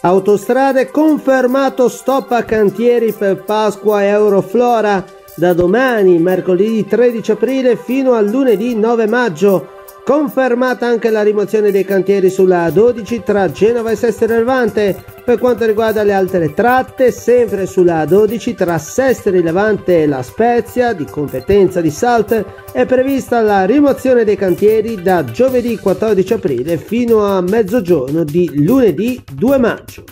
Autostrade confermato stop a cantieri per Pasqua e Euroflora da domani, mercoledì 13 aprile, fino a lunedì 9 maggio Confermata anche la rimozione dei cantieri sulla 12 tra Genova e Sesto Levante. Per quanto riguarda le altre tratte, sempre sulla 12 tra Sestri Levante e La Spezia, di competenza di Salt, è prevista la rimozione dei cantieri da giovedì 14 aprile fino a mezzogiorno di lunedì 2 maggio.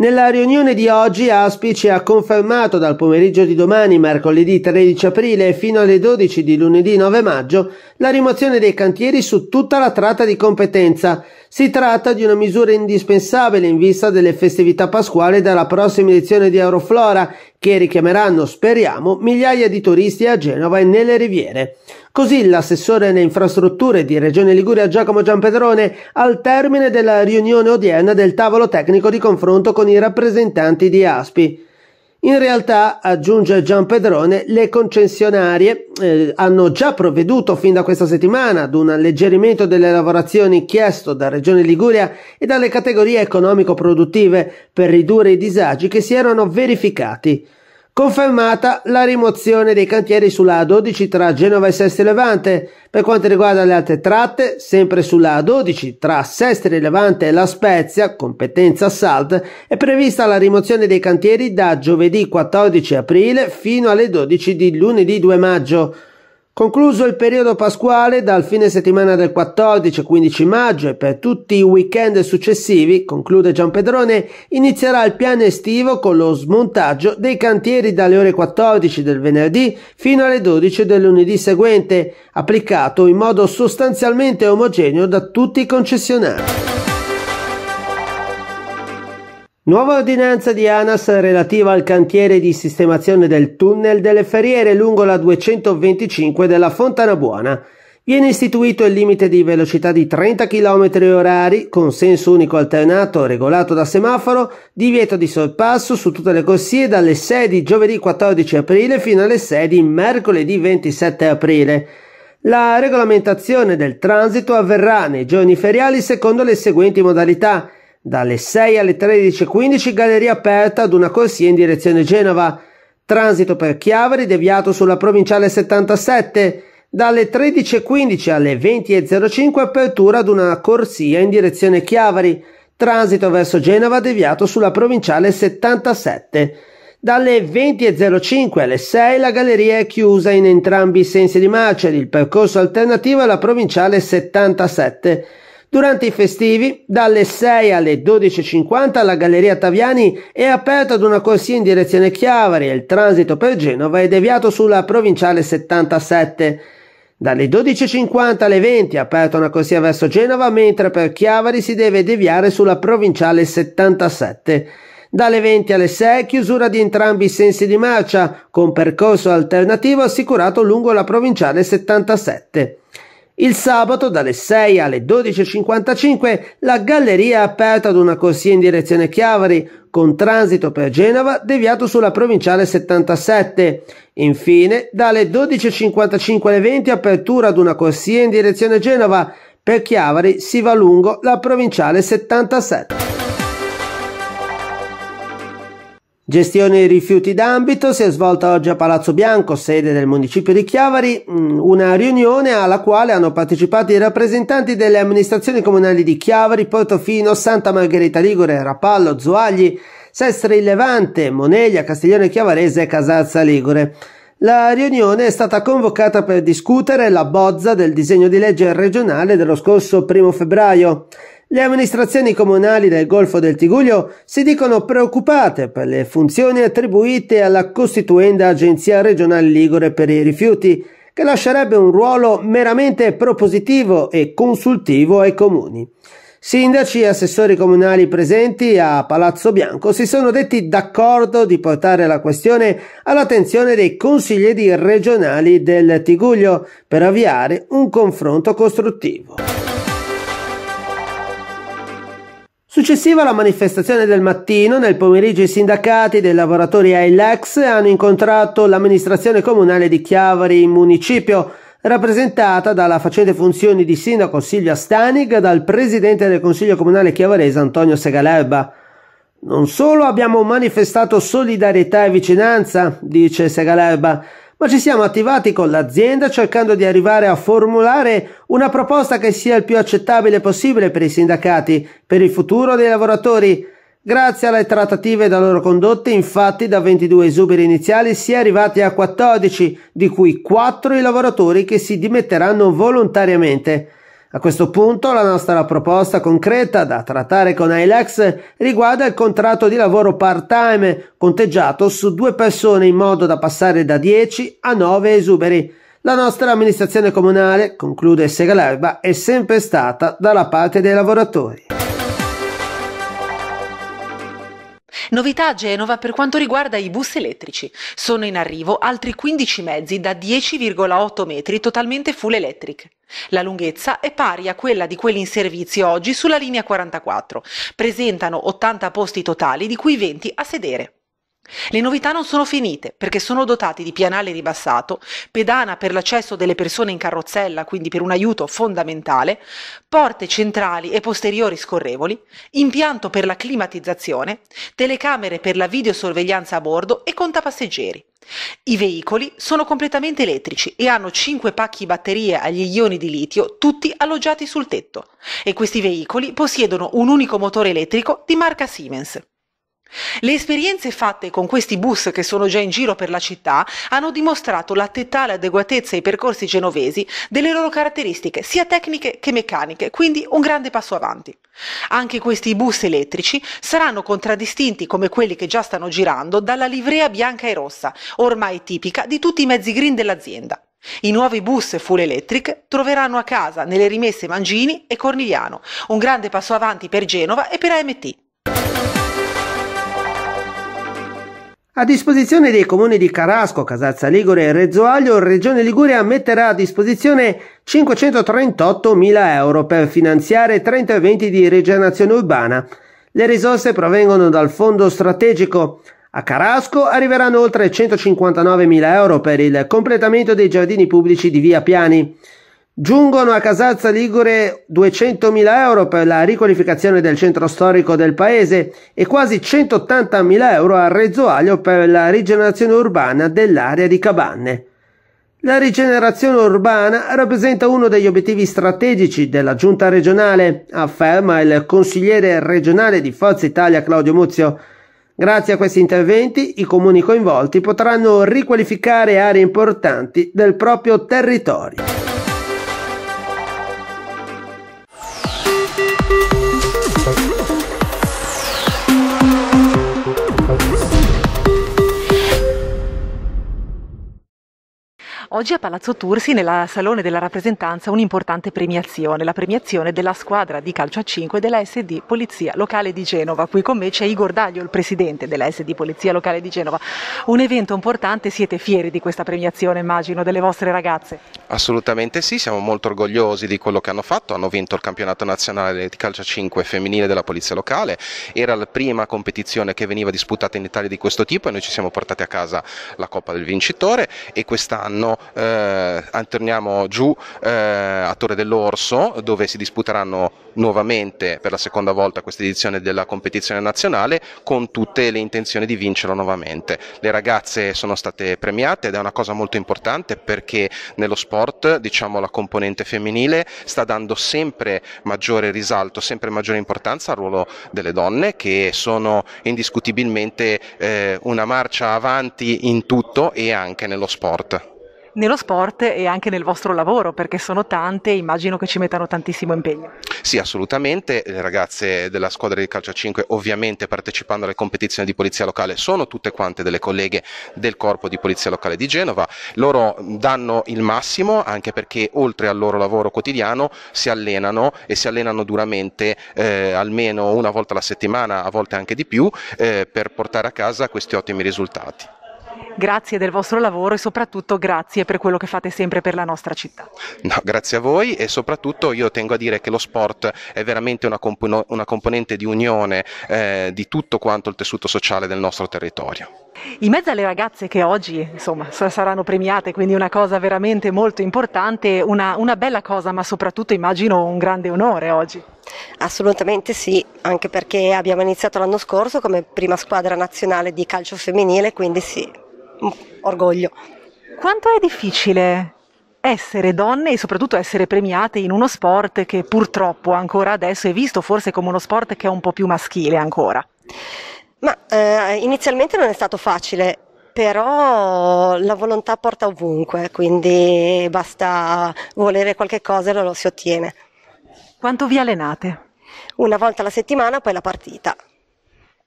Nella riunione di oggi Auspici ha confermato dal pomeriggio di domani, mercoledì 13 aprile, fino alle 12 di lunedì 9 maggio, la rimozione dei cantieri su tutta la tratta di competenza. Si tratta di una misura indispensabile in vista delle festività pasquali dalla prossima edizione di Euroflora, che richiameranno, speriamo, migliaia di turisti a Genova e nelle riviere. Così l'assessore alle infrastrutture di Regione Liguria Giacomo Giampedrone al termine della riunione odierna del tavolo tecnico di confronto con i rappresentanti di ASPI. In realtà, aggiunge Giampedrone, le concessionarie eh, hanno già provveduto fin da questa settimana ad un alleggerimento delle lavorazioni chiesto da Regione Liguria e dalle categorie economico-produttive per ridurre i disagi che si erano verificati. Confermata la rimozione dei cantieri sulla A12 tra Genova e Sestri Levante. Per quanto riguarda le altre tratte, sempre sulla A12 tra Sestri Levante e La Spezia, competenza SALT, è prevista la rimozione dei cantieri da giovedì 14 aprile fino alle 12 di lunedì 2 maggio. Concluso il periodo pasquale dal fine settimana del 14 15 maggio e per tutti i weekend successivi, conclude Giampedrone, inizierà il piano estivo con lo smontaggio dei cantieri dalle ore 14 del venerdì fino alle 12 del lunedì seguente, applicato in modo sostanzialmente omogeneo da tutti i concessionari. Nuova ordinanza di ANAS relativa al cantiere di sistemazione del tunnel delle ferriere lungo la 225 della Fontana Buona. Viene istituito il limite di velocità di 30 km orari, con senso unico alternato regolato da semaforo, divieto di sorpasso su tutte le corsie dalle 6 di giovedì 14 aprile fino alle 6 di mercoledì 27 aprile. La regolamentazione del transito avverrà nei giorni feriali secondo le seguenti modalità dalle 6 alle 13.15 galleria aperta ad una corsia in direzione Genova. Transito per Chiavari deviato sulla provinciale 77. Dalle 13.15 alle 20.05 apertura ad una corsia in direzione Chiavari. Transito verso Genova deviato sulla provinciale 77. Dalle 20.05 alle 6 la galleria è chiusa in entrambi i sensi di marcia ed il percorso alternativo è la provinciale 77. Durante i festivi, dalle 6 alle 12.50 la Galleria Taviani è aperta ad una corsia in direzione Chiavari e il transito per Genova è deviato sulla provinciale 77. Dalle 12.50 alle 20 è aperta una corsia verso Genova, mentre per Chiavari si deve deviare sulla provinciale 77. Dalle 20 alle 6 chiusura di entrambi i sensi di marcia, con percorso alternativo assicurato lungo la provinciale 77. Il sabato dalle 6 alle 12.55 la galleria è aperta ad una corsia in direzione Chiavari con transito per Genova deviato sulla provinciale 77. Infine dalle 12.55 alle 20 apertura ad una corsia in direzione Genova per Chiavari si va lungo la provinciale 77. Gestione rifiuti d'ambito si è svolta oggi a Palazzo Bianco, sede del municipio di Chiavari, mm, una riunione alla quale hanno partecipato i rappresentanti delle amministrazioni comunali di Chiavari, Portofino, Santa Margherita Ligure, Rapallo, Zuagli, Sestri Levante, Moneglia, Castiglione Chiavarese e Casazza Ligure. La riunione è stata convocata per discutere la bozza del disegno di legge regionale dello scorso primo febbraio. Le amministrazioni comunali del Golfo del Tiguglio si dicono preoccupate per le funzioni attribuite alla costituenda Agenzia regionale Ligure per i rifiuti, che lascerebbe un ruolo meramente propositivo e consultivo ai comuni. Sindaci e assessori comunali presenti a Palazzo Bianco si sono detti d'accordo di portare la questione all'attenzione dei consiglieri regionali del Tiguglio per avviare un confronto costruttivo. Successiva alla manifestazione del mattino, nel pomeriggio i sindacati dei lavoratori AILEX hanno incontrato l'amministrazione comunale di Chiavari in municipio, rappresentata dalla facente funzioni di sindaco Silvia Stanig e dal presidente del consiglio comunale chiavarese Antonio Segalerba. Non solo abbiamo manifestato solidarietà e vicinanza, dice Segalerba, ma ci siamo attivati con l'azienda cercando di arrivare a formulare una proposta che sia il più accettabile possibile per i sindacati, per il futuro dei lavoratori. Grazie alle trattative da loro condotte, infatti, da 22 esuberi iniziali si è arrivati a 14, di cui 4 i lavoratori che si dimetteranno volontariamente. A questo punto la nostra proposta concreta da trattare con Ailex riguarda il contratto di lavoro part-time conteggiato su due persone in modo da passare da 10 a 9 esuberi. La nostra amministrazione comunale, conclude Segalerba, è sempre stata dalla parte dei lavoratori. Novità a Genova per quanto riguarda i bus elettrici. Sono in arrivo altri 15 mezzi da 10,8 metri totalmente full electric. La lunghezza è pari a quella di quelli in servizio oggi sulla linea 44. Presentano 80 posti totali, di cui 20 a sedere. Le novità non sono finite perché sono dotati di pianale ribassato, pedana per l'accesso delle persone in carrozzella, quindi per un aiuto fondamentale, porte centrali e posteriori scorrevoli, impianto per la climatizzazione, telecamere per la videosorveglianza a bordo e contapasseggeri. I veicoli sono completamente elettrici e hanno 5 pacchi batterie agli ioni di litio, tutti alloggiati sul tetto, e questi veicoli possiedono un unico motore elettrico di marca Siemens. Le esperienze fatte con questi bus che sono già in giro per la città hanno dimostrato la totale adeguatezza ai percorsi genovesi delle loro caratteristiche sia tecniche che meccaniche, quindi un grande passo avanti. Anche questi bus elettrici saranno contraddistinti come quelli che già stanno girando dalla livrea bianca e rossa, ormai tipica di tutti i mezzi green dell'azienda. I nuovi bus full electric troveranno a casa nelle rimesse Mangini e Cornigliano, un grande passo avanti per Genova e per AMT. A disposizione dei comuni di Carasco, Casazza Ligure e Rezzoaglio, Regione Liguria metterà a disposizione 538.000 euro per finanziare 30 eventi di rigenerazione urbana. Le risorse provengono dal fondo strategico. A Carasco arriveranno oltre 159.000 euro per il completamento dei giardini pubblici di Via Piani. Giungono a Casazza Ligure 200.000 euro per la riqualificazione del centro storico del paese e quasi 180.000 euro a Rezzo Aglio per la rigenerazione urbana dell'area di Cabanne. La rigenerazione urbana rappresenta uno degli obiettivi strategici della giunta regionale, afferma il consigliere regionale di Forza Italia Claudio Muzio. Grazie a questi interventi i comuni coinvolti potranno riqualificare aree importanti del proprio territorio. Oggi a Palazzo Tursi, nella Salone della Rappresentanza, un'importante premiazione, la premiazione della squadra di calcio a 5 della SD Polizia Locale di Genova. Qui con me c'è Igor Daglio, il presidente della SD Polizia Locale di Genova. Un evento importante, siete fieri di questa premiazione, immagino, delle vostre ragazze? Assolutamente sì, siamo molto orgogliosi di quello che hanno fatto. Hanno vinto il campionato nazionale di calcio a 5 femminile della Polizia Locale. Era la prima competizione che veniva disputata in Italia di questo tipo e noi ci siamo portati a casa la Coppa del Vincitore e quest'anno eh, torniamo giù eh, a Torre dell'Orso dove si disputeranno nuovamente per la seconda volta questa edizione della competizione nazionale con tutte le intenzioni di vincerla nuovamente. Le ragazze sono state premiate ed è una cosa molto importante perché nello sport diciamo, la componente femminile sta dando sempre maggiore risalto, sempre maggiore importanza al ruolo delle donne che sono indiscutibilmente eh, una marcia avanti in tutto e anche nello sport nello sport e anche nel vostro lavoro, perché sono tante e immagino che ci mettano tantissimo impegno. Sì, assolutamente. Le eh, ragazze della squadra di calcio a 5, ovviamente partecipando alle competizioni di polizia locale, sono tutte quante delle colleghe del corpo di polizia locale di Genova. Loro danno il massimo anche perché oltre al loro lavoro quotidiano si allenano e si allenano duramente eh, almeno una volta alla settimana, a volte anche di più, eh, per portare a casa questi ottimi risultati grazie del vostro lavoro e soprattutto grazie per quello che fate sempre per la nostra città. No, grazie a voi e soprattutto io tengo a dire che lo sport è veramente una, compo- una componente di unione eh, di tutto quanto il tessuto sociale del nostro territorio. In mezzo alle ragazze che oggi insomma, saranno premiate, quindi una cosa veramente molto importante, una, una bella cosa, ma soprattutto immagino un grande onore oggi. Assolutamente sì, anche perché abbiamo iniziato l'anno scorso come prima squadra nazionale di calcio femminile, quindi sì, orgoglio. Quanto è difficile essere donne e soprattutto essere premiate in uno sport che purtroppo ancora adesso è visto forse come uno sport che è un po' più maschile ancora? Ma eh, inizialmente non è stato facile, però la volontà porta ovunque, quindi basta volere qualche cosa e lo si ottiene. Quanto vi allenate? Una volta alla settimana, poi la partita.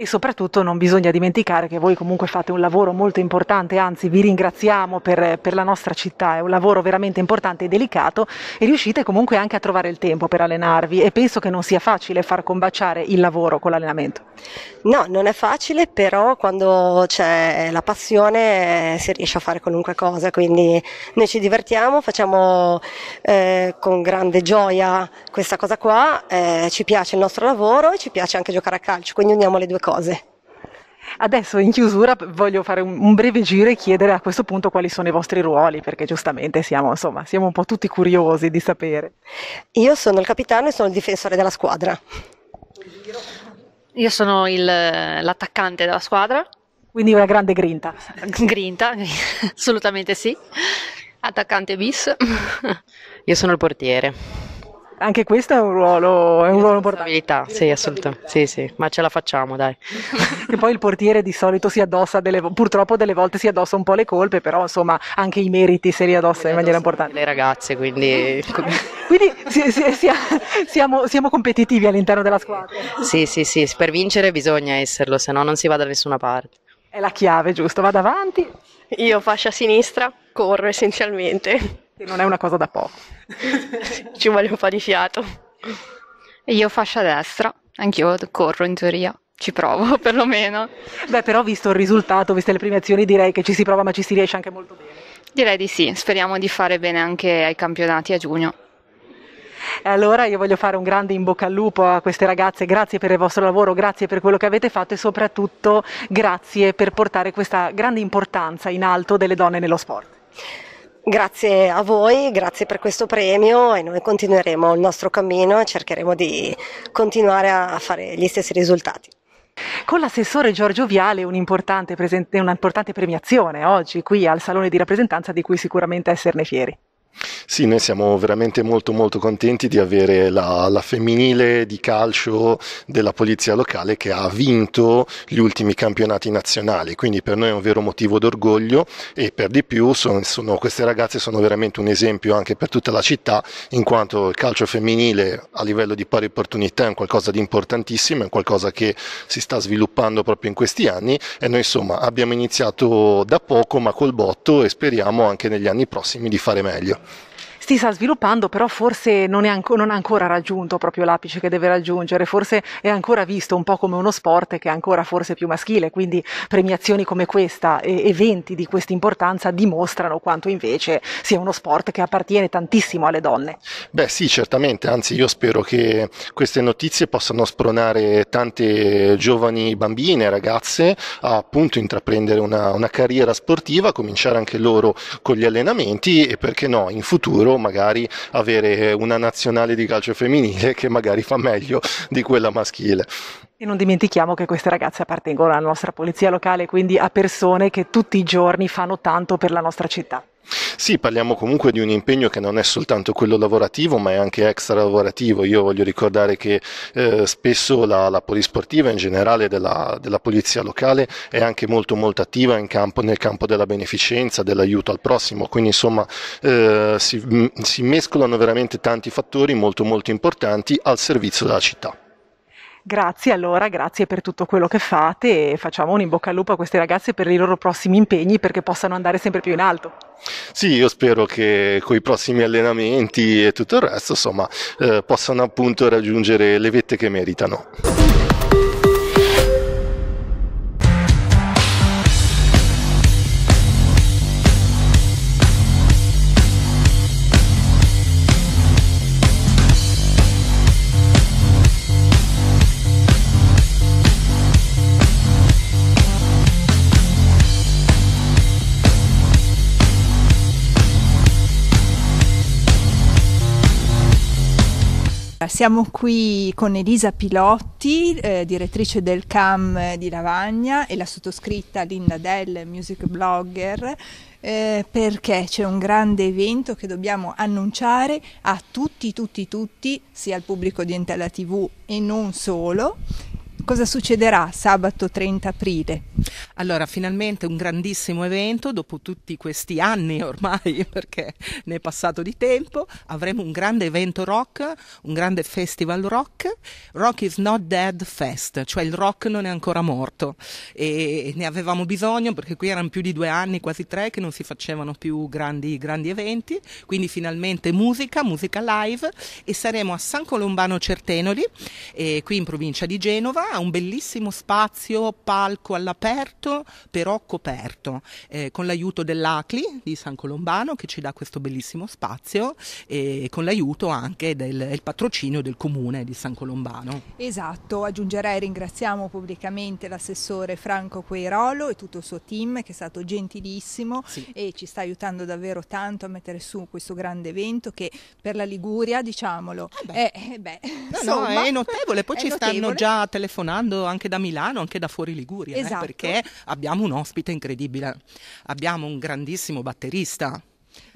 E soprattutto non bisogna dimenticare che voi comunque fate un lavoro molto importante, anzi vi ringraziamo per, per, la nostra città, è un lavoro veramente importante e delicato e riuscite comunque anche a trovare il tempo per allenarvi e penso che non sia facile far combaciare il lavoro con l'allenamento. No, non è facile, però quando c'è la passione eh, si riesce a fare qualunque cosa, quindi noi ci divertiamo, facciamo eh, con grande gioia questa cosa qua, eh, ci piace il nostro lavoro e ci piace anche giocare a calcio, quindi uniamo le due cose cose. Adesso in chiusura voglio fare un, breve giro e chiedere a questo punto quali sono i vostri ruoli, perché giustamente siamo, insomma, siamo un po' tutti curiosi di sapere. Io sono il capitano e sono il difensore della squadra. Io sono il, l'attaccante della squadra. Quindi una grande grinta. Grinta, assolutamente sì. Attaccante bis. Io sono il portiere anche questo è un ruolo, è un ruolo importante. Sì, assolutamente. Sì, sì, ma ce la facciamo, dai. e poi il portiere di solito si addossa, delle, purtroppo delle volte si addossa un po' le colpe, però insomma anche i meriti se li addossa in maniera importante. Le ragazze, quindi... quindi si, si, si, siamo, siamo, competitivi all'interno della squadra. Sì, sì, sì, per vincere bisogna esserlo, se no non si va da nessuna parte. È la chiave, giusto? Vado avanti. Io fascia sinistra, corro essenzialmente che non è una cosa da poco. Ci vuole un po' di fiato. io fascia destra, anch'io corro in teoria, ci provo perlomeno. Beh, però visto il risultato, viste le prime azioni, direi che ci si prova ma ci si riesce anche molto bene. Direi di sì, speriamo di fare bene anche ai campionati a giugno. E allora io voglio fare un grande in bocca al lupo a queste ragazze, grazie per il vostro lavoro, grazie per quello che avete fatto e soprattutto grazie per portare questa grande importanza in alto delle donne nello sport. Grazie a voi, grazie per questo premio e noi continueremo il nostro cammino e cercheremo di continuare a fare gli stessi risultati. Con l'assessore Giorgio Viale un'importante, un'importante premiazione oggi qui al Salone di rappresentanza di cui sicuramente esserne fieri. Sì, noi siamo veramente molto molto contenti di avere la, la, femminile di calcio della polizia locale che ha vinto gli ultimi campionati nazionali, quindi per noi è un vero motivo d'orgoglio e per di più sono, sono, queste ragazze sono veramente un esempio anche per tutta la città, in quanto il calcio femminile a livello di pari opportunità è un qualcosa di importantissimo, è un qualcosa che si sta sviluppando proprio in questi anni e noi insomma abbiamo iniziato da poco ma col botto e speriamo anche negli anni prossimi di fare meglio si sta sviluppando, però forse non, anco, non, ha ancora raggiunto proprio l'apice che deve raggiungere, forse è ancora visto un po' come uno sport che è ancora forse più maschile, quindi premiazioni come questa e eventi di questa importanza dimostrano quanto invece sia uno sport che appartiene tantissimo alle donne. Beh sì, certamente, anzi io spero che queste notizie possano spronare tante giovani bambine, ragazze a appunto intraprendere una, una carriera sportiva, cominciare anche loro con gli allenamenti e perché no, in futuro magari avere eh, una nazionale di calcio femminile che magari fa meglio di quella maschile. E non dimentichiamo che queste ragazze appartengono alla nostra polizia locale, quindi a persone che tutti i giorni fanno tanto per la nostra città. Sì, parliamo comunque di un impegno che non è soltanto quello lavorativo, ma è anche extra lavorativo. Io voglio ricordare che eh, spesso la, la, polisportiva in generale della, della, polizia locale è anche molto molto attiva campo, nel campo della beneficenza, dell'aiuto al prossimo, quindi insomma eh, si, mm, si mescolano veramente tanti fattori molto molto importanti al servizio della città. Grazie allora, grazie per tutto quello che fate e facciamo un in bocca al lupo a queste ragazze per i loro prossimi impegni perché possano andare sempre più in alto. Sì, io spero che con i prossimi allenamenti e tutto il resto, insomma, eh, possano appunto raggiungere le vette che meritano. siamo qui con Elisa Pilotti, eh, direttrice del CAM di Lavagna e la sottoscritta Linda Dell, music blogger, eh, perché c'è un grande evento che dobbiamo annunciare a tutti, tutti, tutti, sia al pubblico di Entella TV e non solo, cosa succederà sabato 30 aprile? Allora, finalmente un grandissimo evento, dopo tutti questi anni ormai, perché ne è passato di tempo, avremo un grande evento rock, un grande festival rock, Rock is not dead fest, cioè il rock non è ancora morto e ne avevamo bisogno perché qui erano più di due anni, quasi tre, che non si facevano più grandi, grandi eventi, quindi finalmente musica, musica live e saremo a San Colombano Certenoli, eh, qui in provincia di Genova, un bellissimo spazio palco all'aperto, però coperto, eh, con l'aiuto dell'ACLI di San Colombano che ci dà questo bellissimo spazio e con l'aiuto anche del, del patrocinio del comune di San Colombano. Esatto, aggiungerei ringraziamo pubblicamente l'assessore Franco Queirolo e tutto il suo team che è stato gentilissimo sì. e ci sta aiutando davvero tanto a mettere su questo grande evento che per la Liguria, diciamolo, eh beh. È, è, eh beh, no, insomma, no, è notevole, poi è ci notevole. stanno già telefonando suonando anche da Milano, anche da fuori Liguria, eh, esatto. eh, perché abbiamo un ospite incredibile, abbiamo un grandissimo batterista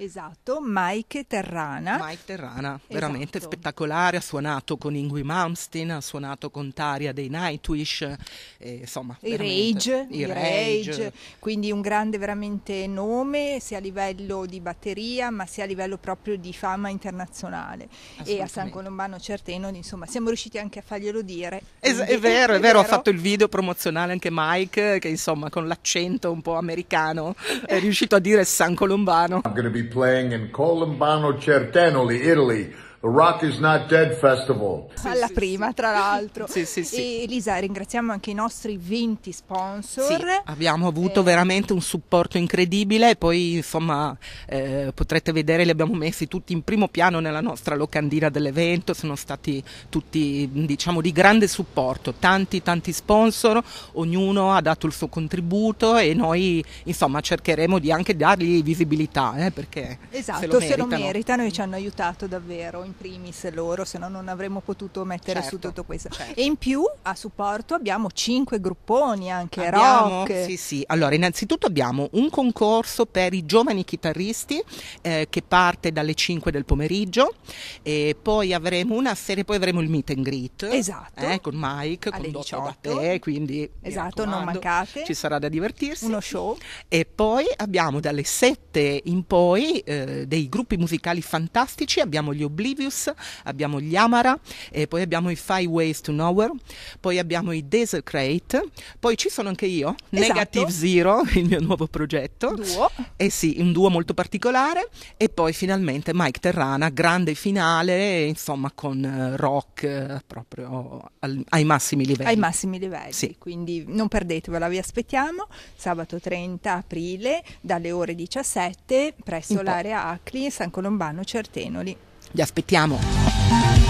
Esatto, Mike Terrana. Mike Terrana, esatto. veramente spettacolare, ha suonato con Ingui Malmsteen, ha suonato con Taria dei Nightwish, eh, insomma. I Rage, i rage. quindi un grande veramente nome sia a livello di batteria ma sia a livello proprio di fama internazionale. E a San Colombano Certeno, insomma, siamo riusciti anche a farglielo dire. Es- è, vero, è, vero, è vero, ha fatto il video promozionale anche Mike che insomma con l'accento un po' americano è riuscito a dire San Colombano. I'm playing in Colombano Certenoli, Italy The Rock is Not Dead Festival. Alla prima, tra l'altro. sì, sì, sì. E Elisa, ringraziamo anche i nostri 20 sponsor. Sì, abbiamo avuto eh. veramente un supporto incredibile. Poi, insomma, eh, potrete vedere, li abbiamo messi tutti in primo piano nella nostra locandina dell'evento. Sono stati tutti, diciamo, di grande supporto. Tanti, tanti sponsor, ognuno ha dato il suo contributo e noi, insomma, cercheremo di anche dargli visibilità. Eh, perché esatto, se lo meritano. se lo meritano e ci hanno aiutato davvero in primis loro, se no non avremmo potuto mettere certo, su tutto questo. Certo. E in più a supporto abbiamo cinque grupponi anche abbiamo, rock. Sì, sì. Allora, innanzitutto abbiamo un concorso per i giovani chitarristi eh, che parte dalle 5 del pomeriggio e poi avremo una serie, poi avremo il meet and greet. Esatto. Eh, con Mike, alle condotto 18. da te, eh, quindi Esatto, non mancate. Ci sarà da divertirsi. Uno show. E poi abbiamo dalle 7 in poi eh, dei gruppi musicali fantastici, abbiamo gli Oblivion Impervious, abbiamo gli Amara, eh, poi abbiamo i Five Ways to Nowhere, poi abbiamo i Desert Crate, poi ci sono anche io, esatto. Negative Zero, il mio nuovo progetto. Duo. Eh sì, un duo molto particolare. E poi finalmente Mike Terrana, grande finale, insomma con eh, rock eh, proprio al, ai massimi livelli. Ai massimi livelli, sì. quindi non perdetevela, vi aspettiamo sabato 30 aprile dalle ore 17 presso l'area ACLI San Colombano Certenoli. Vi aspettiamo.